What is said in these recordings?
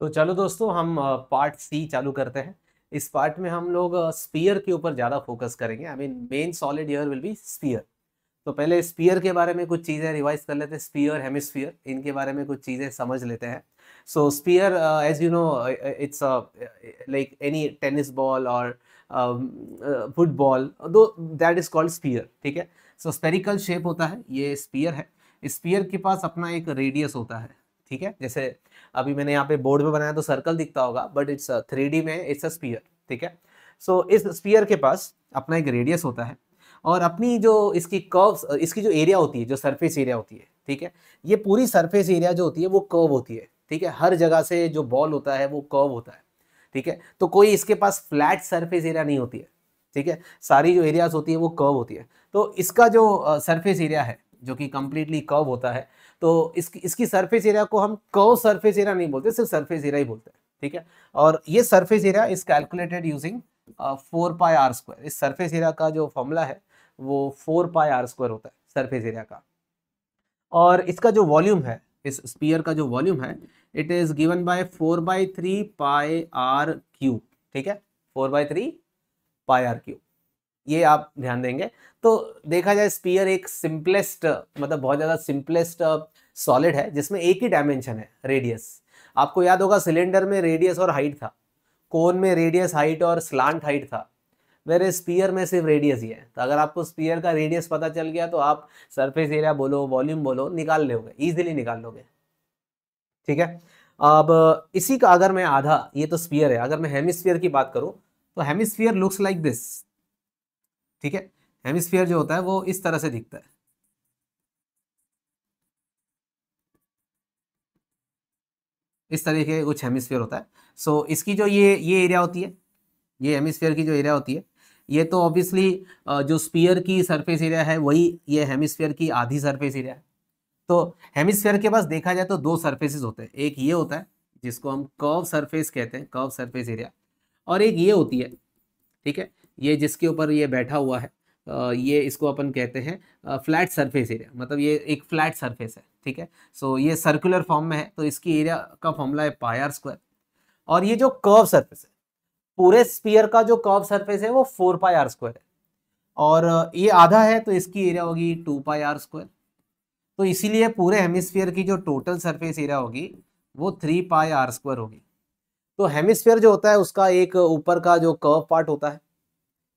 तो चलो दोस्तों हम पार्ट सी चालू करते हैं इस पार्ट में हम लोग स्पीयर के ऊपर ज़्यादा फोकस करेंगे I mean main solid here will be sphere तो पहले स्पीयर के बारे में कुछ चीज़ें रिवाइज कर लेते हैं स्पीयर हेमिस्फीयर इनके बारे में कुछ चीज़ें समझ लेते हैं so sphere as you know it's like any tennis ball और फुटबॉल दो दैट इज कॉल्ड स्पीयर ठीक है सो स्पेरिकल शेप होता है ये स्पीयर है स्पीयर के पास अपना एक रेडियस होता है ठीक है जैसे अभी मैंने यहाँ पे बोर्ड में बनाया तो सर्कल दिखता होगा बट इट्स थ्री डी में इट्स अ स्पीयर ठीक है सो so, इस स्पीयर के पास अपना एक रेडियस होता है और अपनी जो इसकी कर्व्स इसकी जो एरिया होती है जो सरफेस एरिया होती है ठीक है ये पूरी सरफेस एरिया जो होती है वो कर्व होती है ठीक है हर जगह से जो बॉल होता है वो कर्व होता है ठीक है तो कोई इसके पास फ्लैट सरफेस एरिया नहीं होती है ठीक है सारी जो एरियाज होती है वो कर्व होती है तो इसका जो सरफेस एरिया है जो कि कम्प्लीटली कर्व होता है तो इसकी इसकी सरफेस एरिया को हम कौ सरफेस एरिया नहीं बोलते सिर्फ सरफेस एरिया ही बोलते हैं ठीक है और ये surface area is calculated using four pi r square इस सरफेस एरिया का जो फॉर्मूला है वो फोर पाई आर स्क्वायर होता है सरफेस एरिया का और इसका जो वॉल्यूम है इस स्पीयर का जो वॉल्यूम है it is given by four by three pi r cube ठीक है four by three pi r cube ये आप ध्यान देंगे तो देखा जाए स्पीयर एक सिंपलेस्ट मतलब बहुत ज़्यादा सिंपलेस्ट सॉलिड है जिसमें एक ही डायमेंशन है रेडियस आपको याद होगा सिलेंडर में रेडियस और हाइट था कोन में रेडियस हाइट और स्लांट हाइट था मेरे स्पीयर में सिर्फ रेडियस ही है तो अगर आपको स्पीयर का रेडियस पता चल गया तो आप सरफेस एरिया बोलो वॉल्यूम बोलो निकाल लोगे ईजिली निकाल लोगे ठीक है अब इसी का अगर मैं आधा ये तो स्पीयर है अगर मैं हेमिस्फीयर की बात करूँ तो हेमिस्फीयर लुक्स लाइक दिस ठीक है हेमिस्फीयर जो होता है वो इस तरह से दिखता है इस तरीके का कुछ हेमिस्फीयर होता है सो so, इसकी जो ये ये एरिया होती है ये हेमिस्फीयर की जो एरिया होती है ये तो ऑब्वियसली जो स्पीयर की सरफेस एरिया है वही ये हेमिस्फीयर की आधी सरफेस एरिया है तो हेमिस्फीयर के पास देखा जाए तो दो सर्फेसिस होते हैं एक ये होता है जिसको हम कर्व सरफेस कहते हैं कर्व सरफेस एरिया और एक ये होती है ठीक है ये जिसके ऊपर ये बैठा हुआ है ये इसको अपन कहते हैं फ्लैट सरफेस एरिया मतलब ये एक फ्लैट सरफेस है ठीक है सो ये सर्कुलर फॉर्म में है तो इसकी एरिया का फॉर्मूला है पायर स्क्वायर और ये जो कर्व सरफेस है पूरे स्पीयर का जो कर्व सरफेस है वो फोर पाई आर स्क्वायर है और ये आधा है तो इसकी एरिया होगी टू पाई आर स्क्वायर तो इसीलिए पूरे हेमिस्फीयर की जो टोटल सरफेस एरिया होगी वो थ्री पाई आर स्क्वायर होगी तो हेमिस्फीयर जो होता है उसका एक ऊपर का जो कर्व पार्ट होता है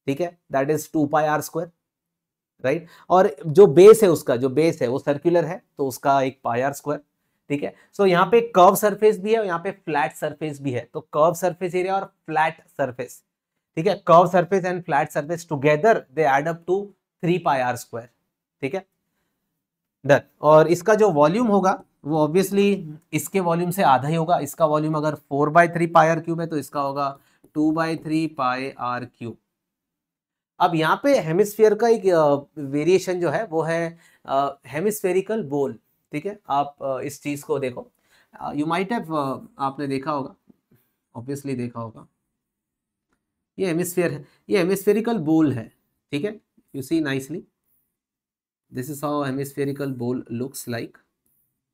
ठीक है that is two pi r square right और जो बेस है उसका जो बेस है वो सर्क्यूलर है तो उसका एक पाई आर स्क्वायर ठीक है सो so, यहाँ पे कर्व सरफेस भी है और यहाँ पे फ्लैट सरफेस भी है तो कर्व सरफेस एरिया और फ्लैट सरफेस ठीक है curve surface and flat surface together they add up to three pi r square ठीक है डन और इसका जो वॉल्यूम होगा वो ऑब्वियसली इसके वॉल्यूम से आधा ही होगा इसका वॉल्यूम अगर four by three pi r cube है तो इसका होगा two by three pi r cube अब यहाँ पे हेमिस्फीयर का एक वेरिएशन जो है वो है हेमिस्फेरिकल बोल ठीक है आप इस चीज़ को देखो यू माइट हैव आपने देखा होगा ऑब्वियसली देखा होगा ये हेमिस्फीयर है ये हेमिस्फेरिकल बोल है ठीक है you see nicely this is how hemispherical bowl looks like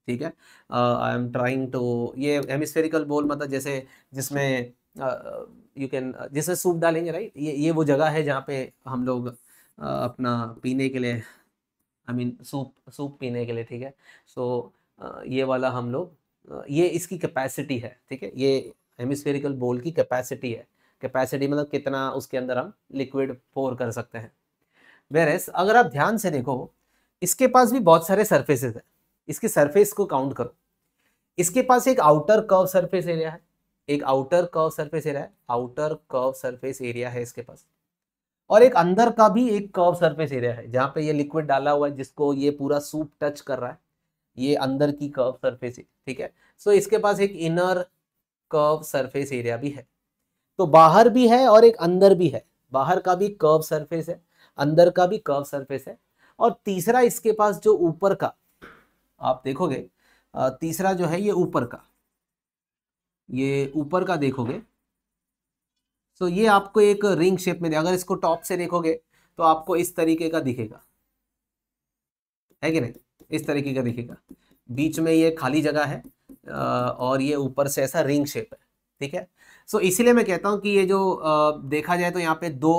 ठीक है आई एम ट्राइंग टू ये हेमिस्फेरिकल बोल मतलब जैसे जिसमें uh, यू कैन जैसे सूप डालेंगे राइट ये ये वो जगह है जहाँ पे हम लोग अपना पीने के लिए आई मीन सूप सूप पीने के लिए ठीक है सो so, ये वाला हम लोग ये इसकी कैपेसिटी है ठीक है ये हेमिस्फेरिकल बोल की कैपेसिटी है कैपेसिटी मतलब कितना उसके अंदर हम लिक्विड फोर कर सकते हैं वेरस अगर आप ध्यान से देखो इसके पास भी बहुत सारे सर्फेसेस हैं इसके सरफेस को काउंट करो इसके पास एक आउटर कर्व सरफेस एरिया है एक आउटर कर्व सरफेस एरिया है आउटर कर्व सरफेस एरिया है इसके पास और एक अंदर का भी एक कर्व सरफेस एरिया है जहाँ पे ये लिक्विड डाला हुआ है जिसको ये पूरा सूप टच कर रहा है ये अंदर की कर्व सरफेस ठीक है सो so, इसके पास एक इनर कर्व सरफेस एरिया भी है तो बाहर भी है और एक अंदर भी है बाहर का भी कर्व सरफेस है अंदर का भी कर्व सरफेस है और तीसरा इसके पास जो ऊपर का आप देखोगे तीसरा जो है ये ऊपर का ये ऊपर का देखोगे सो ये आपको एक रिंग शेप में अगर इसको टॉप से देखोगे तो आपको इस तरीके का दिखेगा है कि नहीं इस तरीके का दिखेगा बीच में ये खाली जगह है और ये ऊपर से ऐसा रिंग शेप है ठीक है सो इसीलिए मैं कहता हूँ कि ये जो देखा जाए तो यहाँ पे दो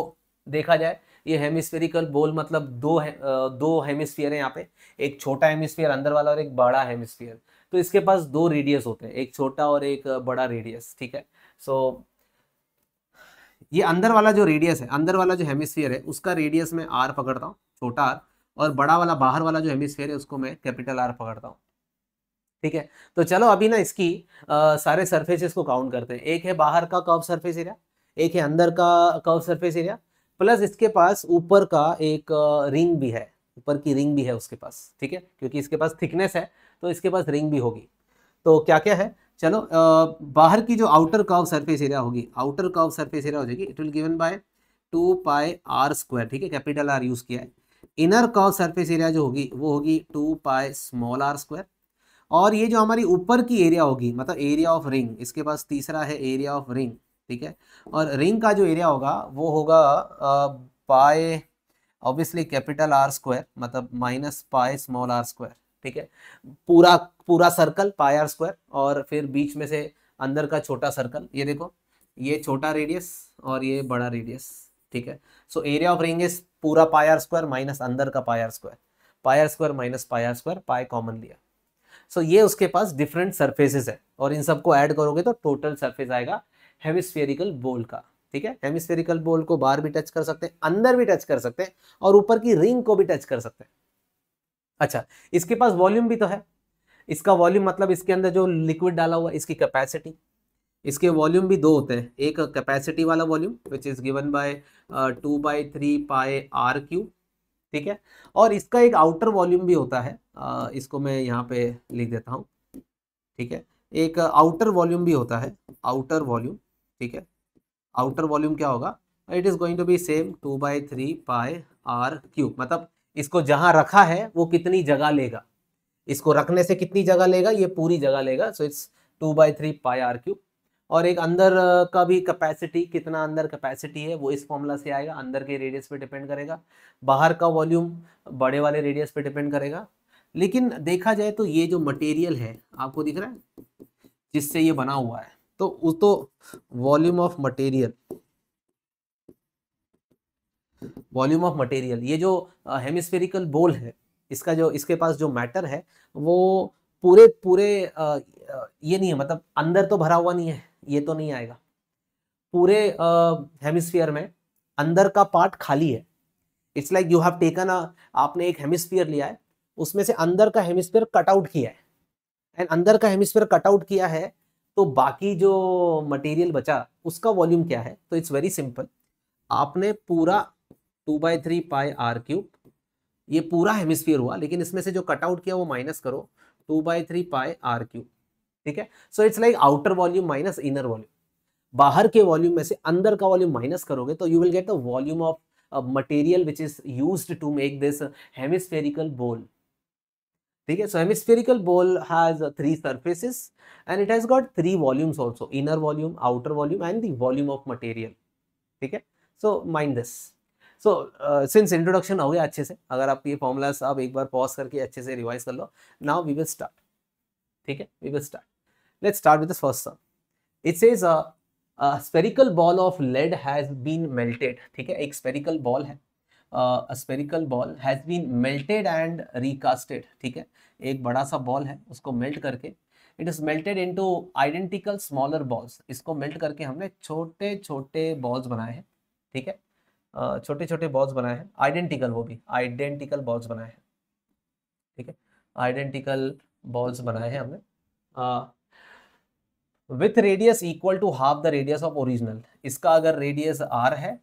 देखा जाए ये हेमिस्फेरिकल बोल मतलब दो है, दो हेमिस्फीयर है यहाँ पे एक छोटा हेमिस्फीयर अंदर वाला और एक बड़ा हेमिस्फीयर तो इसके पास दो रेडियस होते हैं एक छोटा और एक बड़ा रेडियस ठीक है सो so, ये अंदर वाला जो रेडियस है अंदर वाला जो हेमिसफियर है उसका रेडियस मैं आर पकड़ता हूँ छोटा आर और बड़ा वाला बाहर वाला जो हेमिसफियर है उसको मैं कैपिटल आर पकड़ता हूँ ठीक है तो चलो अभी ना इसकी आ, सारे सरफेसेस को काउंट करते हैं एक है बाहर का कर्व सरफेस एरिया एक है अंदर का कर्व सरफेस एरिया प्लस इसके पास ऊपर का एक रिंग भी है ऊपर की रिंग भी है उसके पास ठीक है क्योंकि इसके पास थिकनेस है तो इसके पास रिंग भी होगी तो क्या क्या है चलो आ, बाहर की जो आउटर कर्व सरफेस एरिया होगी आउटर कर्व सरफेस एरिया हो जाएगी it will given by two pi r square ठीक है कैपिटल आर यूज किया है इनर कर्व सरफेस एरिया जो होगी वो होगी two pi small r square और ये जो हमारी ऊपर की एरिया होगी मतलब एरिया ऑफ रिंग इसके पास तीसरा है एरिया ऑफ रिंग ठीक है और रिंग का जो एरिया होगा वो होगा pi obviously capital r square मतलब minus pi small r square ठीक है पूरा पूरा सर्कल पाए आर स्क्वायर और फिर बीच में से अंदर का छोटा सर्कल ये देखो ये छोटा रेडियस और ये बड़ा रेडियस ठीक है so area of ring is पूरा पाए आर स्क्वायर माइनस अंदर का pi are square pi are square minus pi are square pi common लिया सो so, ये उसके पास डिफरेंट सरफेसेस है और इन सबको ऐड करोगे तो टोटल सरफेस आएगा हेमिस्फेरिकल बोल का ठीक है हेमिस्फेरिकल बॉल को बाहर भी टच कर सकते हैं अंदर भी टच कर सकते हैं और ऊपर की रिंग को भी टच कर सकते हैं अच्छा इसके पास वॉल्यूम भी तो है इसका वॉल्यूम मतलब इसके अंदर जो लिक्विड डाला हुआ इसकी कैपेसिटी इसके वॉल्यूम भी दो होते हैं एक कैपेसिटी वाला volume which is given by two by three pi are cube ठीक है और इसका एक आउटर वॉल्यूम भी होता है uh, इसको मैं यहाँ पे लिख देता हूँ ठीक है एक आउटर वॉल्यूम भी होता है आउटर वॉल्यूम ठीक है आउटर वॉल्यूम क्या होगा it is going to be same two by three pi are cube मतलब इसको जहाँ रखा है वो कितनी जगह लेगा इसको रखने से कितनी जगह लेगा ये पूरी जगह लेगा so it's two by three pi are cube और एक अंदर का भी कैपेसिटी कितना अंदर कैपेसिटी है वो इस फॉर्मूला से आएगा अंदर के रेडियस पे डिपेंड करेगा बाहर का वॉल्यूम बड़े वाले रेडियस पे डिपेंड करेगा लेकिन देखा जाए तो ये जो मटेरियल है आपको दिख रहा है जिससे ये बना हुआ है तो उस तो volume of material volume of material ये जो हेमिस्फेरिकल बोल है इसका जो इसके पास जो मैटर है वो पूरे पूरे आ, ये नहीं है मतलब अंदर तो भरा हुआ नहीं है ये तो नहीं आएगा पूरे हेमिस्फीयर में अंदर का पार्ट खाली है it's like you have taken आपने एक हेमिस्फीयर लिया है उसमें से अंदर का हेमिस्फीयर कट आउट किया है एंड अंदर का हेमिस्फीयर कट आउट किया है तो बाकी जो मटेरियल बचा उसका वॉल्यूम क्या है तो इट्स वेरी सिंपल आपने पूरा two by three pi r cube ये पूरा हेमिस्फीयर हुआ लेकिन इसमें से जो कटआउट किया वो माइनस करो two by three pi r cube ठीक है so it's like outer volume minus inner volume बाहर के वॉल्यूम में से अंदर का वॉल्यूम माइनस करोगे तो you will get the volume of material which is use to make this hemispherical bowl ठीक है so hemispherical ball has three surfaces and it has got three volumes also inner volume outer volume and the volume of material ठीक है so mind this so since introduction हो गया अच्छे से अगर आप ये फॉर्मूलाज आप एक बार पॉज करके अच्छे से रिवाइज कर लो नाउ वी विल स्टार्ट ठीक है we will start let's start with the first sum it says a spherical ball of lead has been melted ठीक है एक स्पेरिकल बॉल है spherical ball has been melted and recasted ठीक है एक बड़ा सा बॉल है उसको मेल्ट करके it is melted into identical smaller balls इसको मेल्ट करके हमने छोटे छोटे बॉल्स बनाए हैं ठीक है छोटे छोटे बॉल्स बनाए हैं आइडेंटिकल वो भी आइडेंटिकल बॉल्स बनाए हैं ठीक है आइडेंटिकल बॉल्स बनाए हैं हमने with radius equal to half the radius of original इसका अगर रेडियस आर है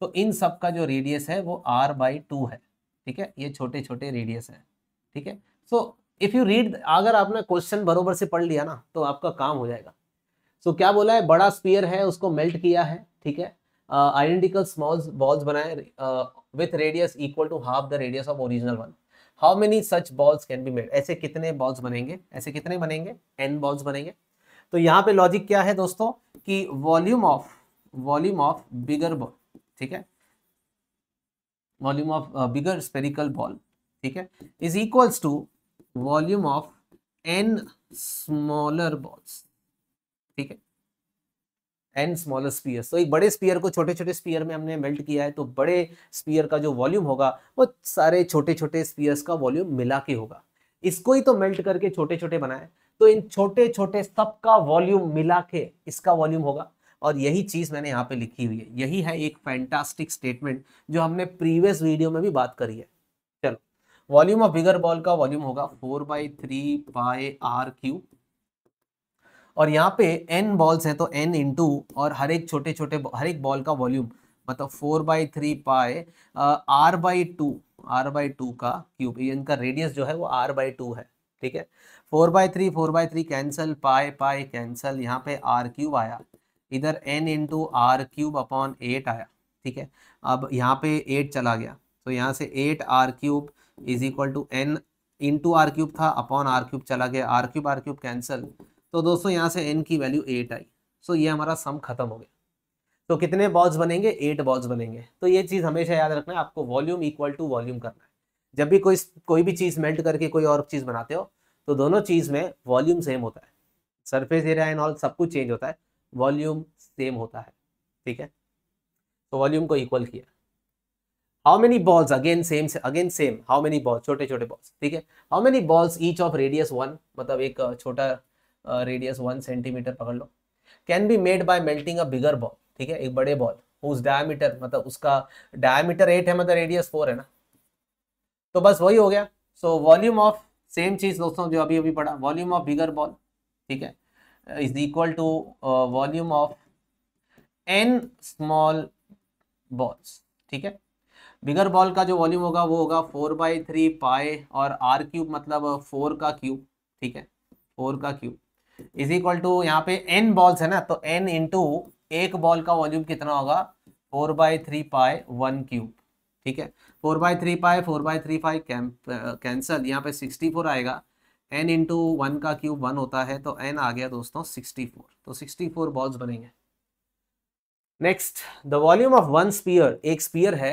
तो इन सब का जो रेडियस है वो आर बाई टू है ठीक है ये छोटे छोटे रेडियस है ठीक है सो इफ यू रीड अगर आपने क्वेश्चन बरोबर से पढ़ लिया ना तो आपका काम हो जाएगा सो so, क्या बोला है बड़ा स्पीयर है उसको मेल्ट किया है ठीक है आइडेंटिकल स्मॉल बॉल्स बनाए with radius equal to half the radius of original one how many such balls can be made ऐसे कितने बॉल्स बनेंगे ऐसे कितने बनेंगे एन बॉल्स बनेंगे तो यहाँ पे लॉजिक क्या है दोस्तों कि volume of volume of bigger ball ठीक है volume of bigger spherical ball ठीक है is equals to volume of n smaller balls ठीक है एन स्मॉलर स्पीयर तो एक बड़े स्पीयर को छोटे छोटे स्पीयर में हमने मेल्ट किया है तो बड़े स्पीयर का जो वॉल्यूम होगा वो सारे छोटे छोटे स्पीयर्स का वॉल्यूम मिला के होगा इसको ही तो मेल्ट करके छोटे छोटे बनाए तो इन छोटे छोटे सबका वॉल्यूम मिला के इसका वॉल्यूम होगा और यही चीज़ मैंने यहाँ पे लिखी हुई है यही है एक फैंटास्टिक स्टेटमेंट जो हमने प्रीवियस वीडियो में भी बात करी है चलो वॉल्यूम ऑफ बिगर बॉल का वॉल्यूम होगा four by three by r cube और यहाँ पे एन बॉल्स हैं तो एन इंटू और हर एक छोटे छोटे हर एक बॉल का वॉल्यूम मतलब four by three pi r by two r by two का क्यूब इनका रेडियस जो है वो आर बाई टू है ठीक है four by three four by three cancel pi pi cancel यहाँ पे आर क्यूब आया इधर n into r cube upon eight आया ठीक है अब यहाँ पे एट चला गया तो यहाँ से eight r cube is equal to n into r cube था अपॉन आर क्यूब चला गया r cube r cube cancel तो दोस्तों यहाँ से एन की वैल्यू एट आई सो ये हमारा सम खत्म हो गया तो कितने बॉल्स बनेंगे एट बॉल्स बनेंगे तो ये चीज़ हमेशा याद रखना है आपको वॉल्यूम इक्वल टू वॉल्यूम करना है जब भी कोई कोई भी चीज़ मेल्ट करके कोई और चीज़ बनाते हो तो दोनों चीज़ में वॉल्यूम सेम होता है सरफेस एरिया एंड ऑल सब कुछ चेंज होता है वॉल्यूम सेम होता है ठीक है तो वॉल्यूम को इक्वल किया how many balls again same again same how many balls छोटे छोटे बॉल्स ठीक है how many balls each of radius one मतलब एक छोटा रेडियस वन सेंटीमीटर पकड़ लो can be made by melting a bigger ball ठीक है एक बड़े बॉल उस डायमीटर मतलब उसका डायमीटर एट है मतलब रेडियस फोर है ना तो बस वही हो गया सो वॉल्यूम ऑफ सेम चीज दोस्तों जो अभी अभी पढ़ा वॉल्यूम ऑफ बिगर बॉल ठीक है Uh, is equal to uh, volume of n small balls ठीक है बिगर बॉल का जो वॉल्यूम होगा वो होगा फोर बाई थ्री पाए और आर क्यूब मतलब फोर का क्यूब ठीक है फोर का क्यूब इज इक्वल टू यहाँ पे एन बॉल्स है ना तो एन इंटू एक बॉल का वॉल्यूम कितना होगा four by three pi one cube ठीक है four by three pi four by three pi cancel यहाँ पे सिक्सटी फोर आएगा एन इंटू वन का क्यूब वन होता है तो एन आ गया दोस्तों सिक्सटी फोर तो सिक्सटी फोर बॉल्स बनेंगे next the volume of one sphere एक स्पीयर है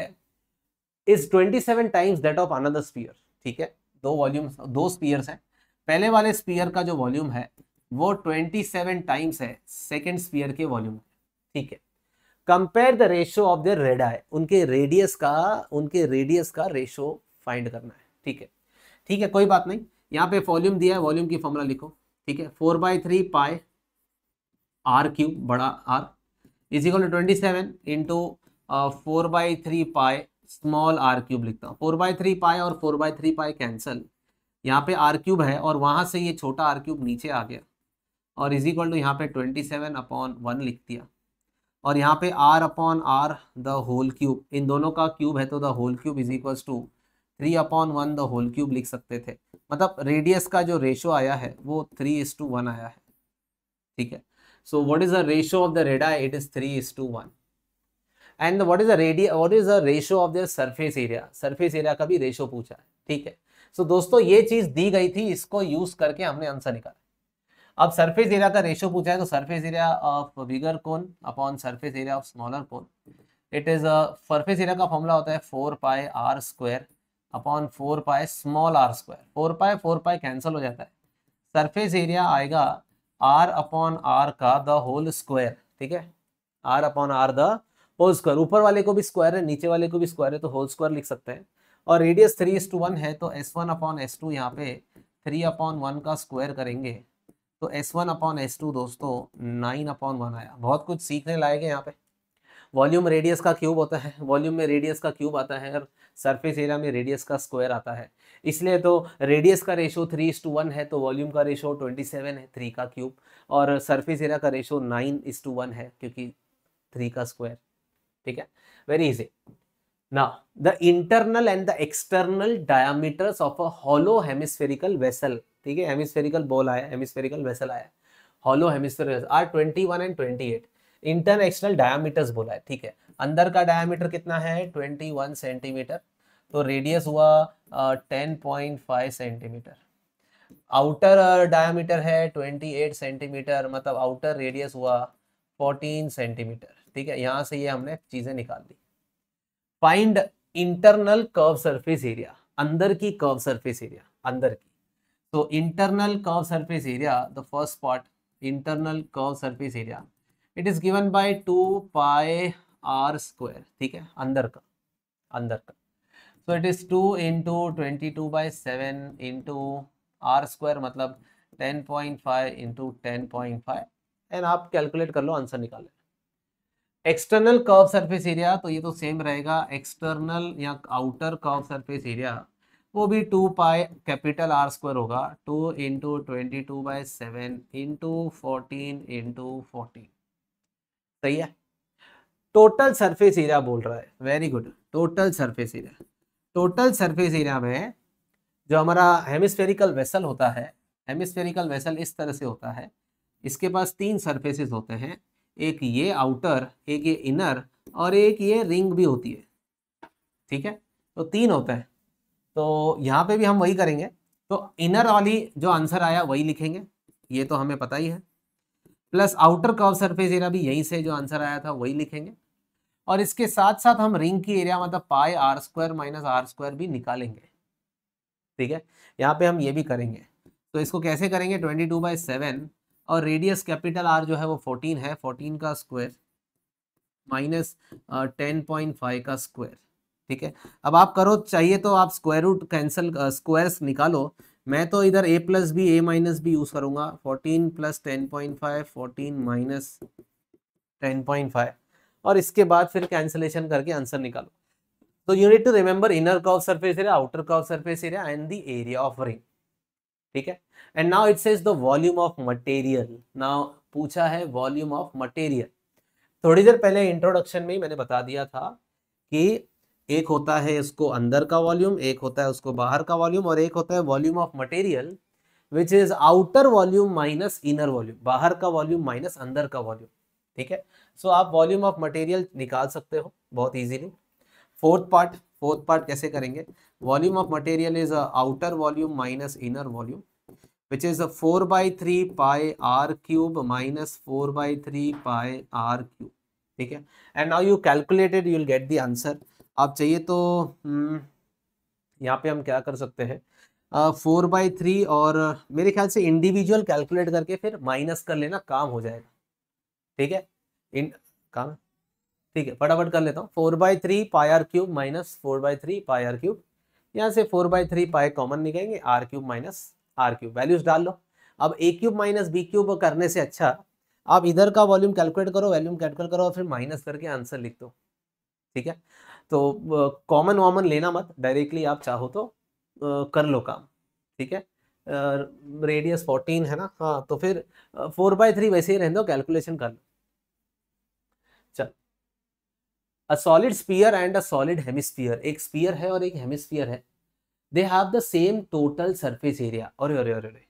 is twenty seven times that of another spear ठीक है दो वॉल्यूम दो स्पीयर्स हैं पहले वाले स्पीयर का जो वॉल्यूम है वो ट्वेंटी सेवन टाइम्स है सेकेंड स्पीयर के वॉल्यूम ठीक है compare the ratio of the radii उनके रेडियस का उनके रेडियस का रेशियो फाइंड करना है ठीक है ठीक है कोई बात नहीं यहाँ पे वॉल्यूम दिया है वॉल्यूम की फॉर्मूला लिखो ठीक है four by three pi are cube बड़ा r is equal to twenty seven into four by three pi small r cube लिखता हूँ फोर बाई थ्री पाए और four by three pi cancel यहाँ पे आर क्यूब है और वहाँ से ये छोटा आर क्यूब नीचे आ गया और इज इक्वल टू यहाँ पे ट्वेंटी सेवन अपॉन वन लिख दिया और यहाँ पे r upon r the whole cube इन दोनों का क्यूब है तो the whole cube is equals to three upon one the whole cube लिख सकते थे मतलब रेडियस का जो रेशो आया है वो थ्री इज टू वन आया है ठीक है so what is the ratio of the radii it is three is to one and what is the radius what is the ratio of the surface area surface area का भी ratio पूछा है ठीक है so दोस्तों ये चीज दी गई थी इसको यूज करके हमने आंसर निकाला अब सरफेस एरिया का रेशो पूछा है तो surface area of bigger cone upon surface area of smaller cone it is surface area का फॉर्मूला होता है four pi r square upon four pi small r square four pi four pi cancel हो जाता है surface area आएगा r upon r का the whole square ठीक है r upon r the whole square ऊपर वाले को भी स्क्वायर है नीचे वाले को भी स्क्वायर है तो होल स्क्वायर लिख सकते हैं और radius three is to one है तो s one upon s two यहाँ पे थ्री अपॉन वन का स्क्वायर करेंगे तो s one upon s two दोस्तों नाइन अपॉन वन आया बहुत कुछ सीखने लायक है यहाँ पे वॉल्यूम रेडियस का क्यूब होता है वॉल्यूम में रेडियस का क्यूब आता है और सरफेस एरिया में रेडियस का स्क्वायर आता है इसलिए तो रेडियस का ratio three is to one है तो वॉल्यूम का रेशो ट्वेंटी सेवन है थ्री का क्यूब और सरफेस एरिया का ratio nine is to one है क्योंकि थ्री का स्क्वायर ठीक है वेरी इजी ना the internal and the external diameters of a hollow hemispherical vessel ठीक है हेमिस्फेरिकल बॉल आया हेमिस्फेरिकल वेसल आया hollow hemispherical are twenty one and twenty eight internal external diameters बोला है ठीक है अंदर का डायामीटर कितना है 21 सेंटीमीटर तो रेडियस हुआ ten point five centimetre outer diameter है 28 सेंटीमीटर मतलब आउटर रेडियस हुआ 14 सेंटीमीटर ठीक है यहाँ से ये हमने चीज़ें निकाल दी find internal curve surface area अंदर की कर्व सरफेस एरिया अंदर की तो internal curve surface area the first part internal curve surface area it is given by two pi are square ठीक है अंदर का अंदर का so it is two into twenty two by seven into r square मतलब ten point five into ten point five and आप calculate कर लो आंसर निकाल लें एक्सटर्नल कर्व सरफेस एरिया तो ये तो सेम रहेगा एक्सटर्नल या आउटर कर्व सरफेस एरिया वो भी two pi capital r square होगा two into twenty two by seven into fourteen into fourteen सही है टोटल सरफेस एरिया बोल रहा है very good total surface area total surface area में जो हमारा हेमिस्फेरिकल वेसल होता है हेमिस्फेरिकल वेसल इस तरह से होता है इसके पास तीन सरफेसेस होते हैं एक ये आउटर एक ये इनर और एक ये रिंग भी होती है ठीक है तो तीन होता है तो यहाँ पे भी हम वही करेंगे तो इनर वाली जो आंसर आया वही लिखेंगे ये तो हमें पता ही है plus outer curve surface area भी यहीं से जो आंसर आया था वही लिखेंगे और इसके साथ साथ हम रिंग की एरिया मतलब pi r square minus r square भी निकालेंगे ठीक है यहाँ पे हम ये भी करेंगे तो इसको कैसे करेंगे ट्वेंटी टू बाई सेवन और रेडियस कैपिटल आर जो है वो फोर्टीन है फोर्टीन का square minus ten point five का स्क्वायर ठीक है अब आप करो चाहिए तो आप स्क्वायर रूट कैंसिल स्क्वायर्स निकालो मैं तो इधर a plus b a minus b use करूंगा fourteen plus ten point five fourteen minus ten point five और इसके बाद फिर कैंसिलेशन करके आंसर निकालो तो you need to remember inner curve surface area outer curve surface area and the area of ring ठीक है and now it says the volume of material now पूछा है वॉल्यूम ऑफ मटेरियल थोड़ी देर पहले introduction में ही मैंने बता दिया था कि एक होता है इसको अंदर का वॉल्यूम एक होता है उसको बाहर का वॉल्यूम और एक होता है volume of material which is outer volume minus inner volume बाहर का वॉल्यूम माइनस अंदर का वॉल्यूम ठीक है सो so, आप वॉल्यूम ऑफ मटेरियल निकाल सकते हो बहुत easily fourth part fourth part कैसे करेंगे volume of material is outer volume minus inner volume which is a four by three pi are cube minus four by three pi are cube ठीक है and now you calculated you will get the answer आप चाहिए तो हम्म, यहाँ पे हम क्या कर सकते हैं फोर बाई थ्री और मेरे ख्याल से इंडिविजुअल कैलकुलेट करके फिर माइनस कर लेना काम हो जाएगा ठीक है इन काम ठीक है फटाफट कर लेता हूँ four by three pi r cube minus four by three pi r cube यहाँ से four by three pi common निकलेंगे r cube minus r cube values डाल लो अब a cube minus b cube करने से अच्छा आप इधर का वॉल्यूम कैलकुलेट करो वॉल्यूम कैलकुलेट करो और फिर माइनस करके आंसर लिख दो ठीक है तो कॉमन वॉमन लेना मत डायरेक्टली आप चाहो तो आ, कर लो काम ठीक है रेडियस फोर्टीन है ना हाँ तो फिर फोर बाय थ्री वैसे ही रहने दो कैलकुलेशन कर लो चल a solid sphere and a solid hemisphere एक स्पीयर है और एक हेमिस्फीयर है they have the same total surface area अरे अरे अरे अरे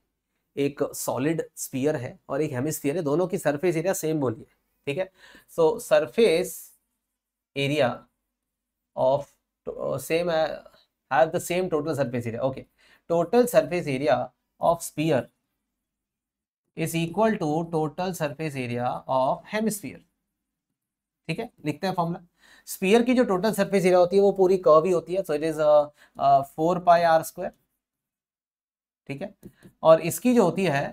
एक सॉलिड स्पीयर है और एक हेमिस्फीयर है दोनों की सरफेस एरिया सेम बोलिए ठीक है so surface area of uh, same uh, have the same total surface area okay total surface area of sphere is equal to total surface area of hemisphere ठीक है लिखते हैं फॉर्मूला स्पीयर की जो total surface area होती है वो पूरी कर्व ही होती है so it is four pi r square ठीक है और इसकी जो होती है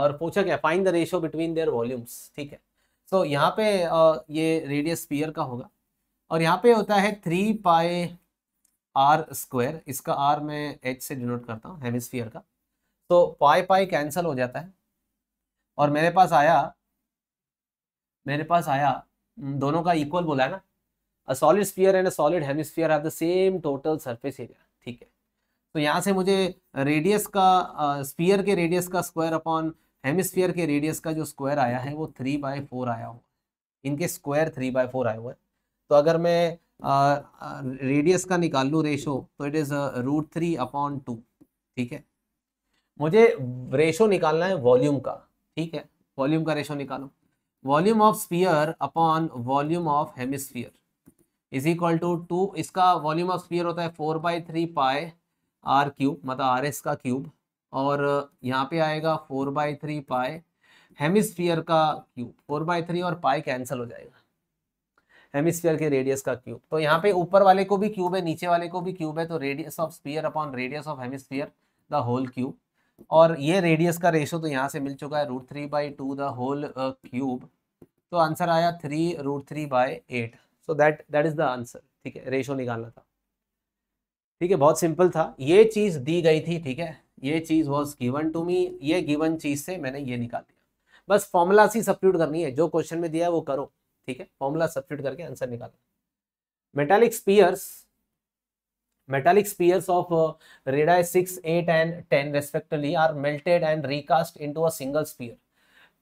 और पूछा गया find the ratio between their volumes ठीक है सो so, यहाँ पे uh, ये रेडियस स्पीयर का होगा और यहाँ पे होता है थ्री पाए आर स्क्वायर इसका आर मैं एच से डिनोट करता हूँ हेमिस्फीयर का तो पाए पाए कैंसिल हो जाता है और मेरे पास आया मेरे पास आया दोनों का इक्वल बोला है ना a solid sphere and a solid hemisphere have the same total surface area ठीक है तो यहाँ से मुझे रेडियस का स्पीयर के रेडियस का स्क्वायर अपॉन हेमिस्फीयर के रेडियस का जो स्क्वायर आया है वो थ्री बाय फोर आया हुआ इनके स्क्वायर थ्री बाय फोर आया हुआ है तो अगर मैं रेडियस का निकाल लूँ रेशो तो it is root three upon two ठीक है मुझे रेशो निकालना है वॉल्यूम का ठीक है वॉल्यूम का रेशो निकालो volume of sphere upon volume of hemisphere is equal to two इसका वॉल्यूम ऑफ स्पीयर होता है four by three pi are cube मतलब आर एस का क्यूब और uh, यहाँ पे आएगा four by three pi hemisphere का क्यूब फोर बाई थ्री और पाए कैंसिल हो जाएगा हेमिस्फीयर के रेडियस का क्यूब तो यहाँ पे ऊपर वाले को भी क्यूब है नीचे वाले को भी क्यूब है तो radius of sphere upon radius of hemisphere the whole cube और ये रेडियस का रेशो तो यहाँ से मिल चुका है root three by two the whole cube तो आंसर आया three root three by eight so that that is the answer ठीक है रेशो निकालना था ठीक है बहुत सिंपल था ये चीज़ दी गई थी ठीक है ये चीज़ वॉज गिवन टू मी ये गिवन चीज़ से मैंने ये निकाल दिया बस फॉर्मूला सी सब्यूट करनी है जो क्वेश्चन में दिया है वो करो ठीक है फॉर्मूला सब्सिट्यूट करके आंसर निकालना metallic spheres metallic spheres of radii six eight and ten 10 are melted and recast into a sphere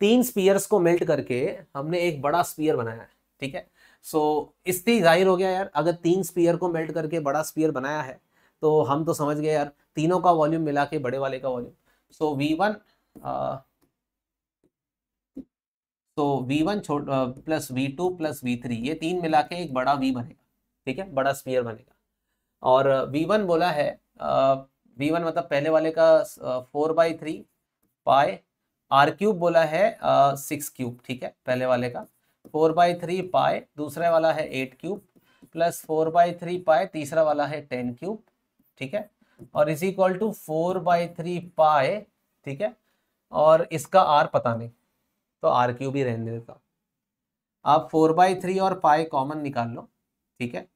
तीन स्पीयर्स को मेल्ट करके हमने एक बड़ा स्पीयर बनाया है ठीक है सो so, इससे जाहिर हो गया यार अगर तीन स्पीयर को मेल्ट करके बड़ा स्पीयर बनाया है तो हम तो समझ गए यार तीनों का वॉल्यूम मिला के बड़े वाले का वॉल्यूम सो वी वन तो V1 वन छोट plus V two plus V three ये तीन मिला के एक बड़ा V बनेगा ठीक है बड़ा स्पीयर बनेगा और V1 बोला है V1 मतलब पहले वाले का four by three pi are cube बोला है सिक्स क्यूब ठीक है पहले वाले का फोर बाई थ्री पाए दूसरा वाला है eight cube plus four by three pi तीसरा वाला है टेन क्यूब ठीक है और is equal to four by three pi ठीक है और इसका आर पता नहीं तो आर क्यूब ही रहने देता हूँ आप फोर बाई थ्री और पाई कॉमन निकाल लो ठीक है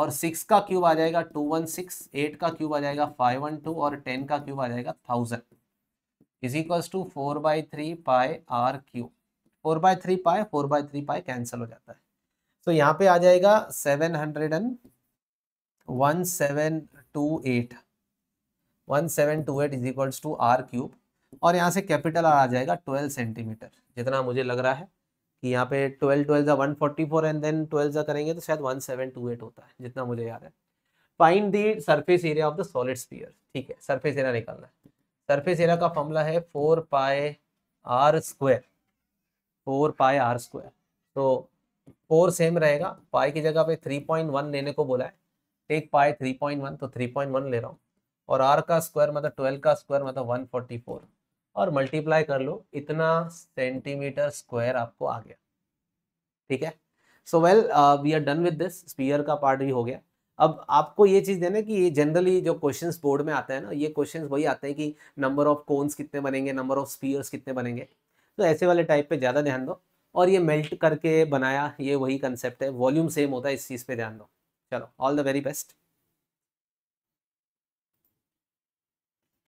और सिक्स का क्यूब आ जाएगा टू वन सिक्स एट का क्यूब आ जाएगा फाइव वन टू और टेन का क्यूब आ जाएगा thousand is to four by three pi are cube four by three pi four by three pi cancel हो जाता है तो so, यहाँ पे आ जाएगा seven hundred and one seven two eight one seven two eight is equals to R cube और यहाँ से कैपिटल आ जाएगा ट्वेल्व सेंटीमीटर जितना मुझे लग रहा है कि यहाँ पे ट्वेल्व ट्वेल्व जा one forty four and then twelve जा करेंगे तो शायद वन सेवन टू एट होता है जितना मुझे याद है fine the surface area of the solid sphere ठीक है सरफेस एरिया निकालना है सरफेस एरिया का फॉर्मूला है four pi are square four pi are square तो फोर सेम रहेगा पाई की जगह पे थ्री पॉइंट वन लेने को बोला है take pi three point one तो थ्री पॉइंट वन ले रहा हूँ और आर का स्क्वायर मतलब ट्वेल्व का स्क्वायर मतलब वन फोर्टी फोर और मल्टीप्लाई कर लो इतना सेंटीमीटर स्क्वायर आपको आ गया ठीक है so well we are done with this sphere का पार्ट भी हो गया अब आपको ये चीज़ देना कि ये जनरली जो क्वेश्चंस बोर्ड में आते हैं ना ये क्वेश्चंस वही आते हैं कि नंबर ऑफ कोन्स कितने बनेंगे नंबर ऑफ स्पीयर्स कितने बनेंगे तो ऐसे वाले टाइप पे ज़्यादा ध्यान दो और ये मेल्ट करके बनाया ये वही कंसेप्ट है वॉल्यूम सेम होता है इस चीज़ पे ध्यान दो चलो ऑल द वेरी बेस्ट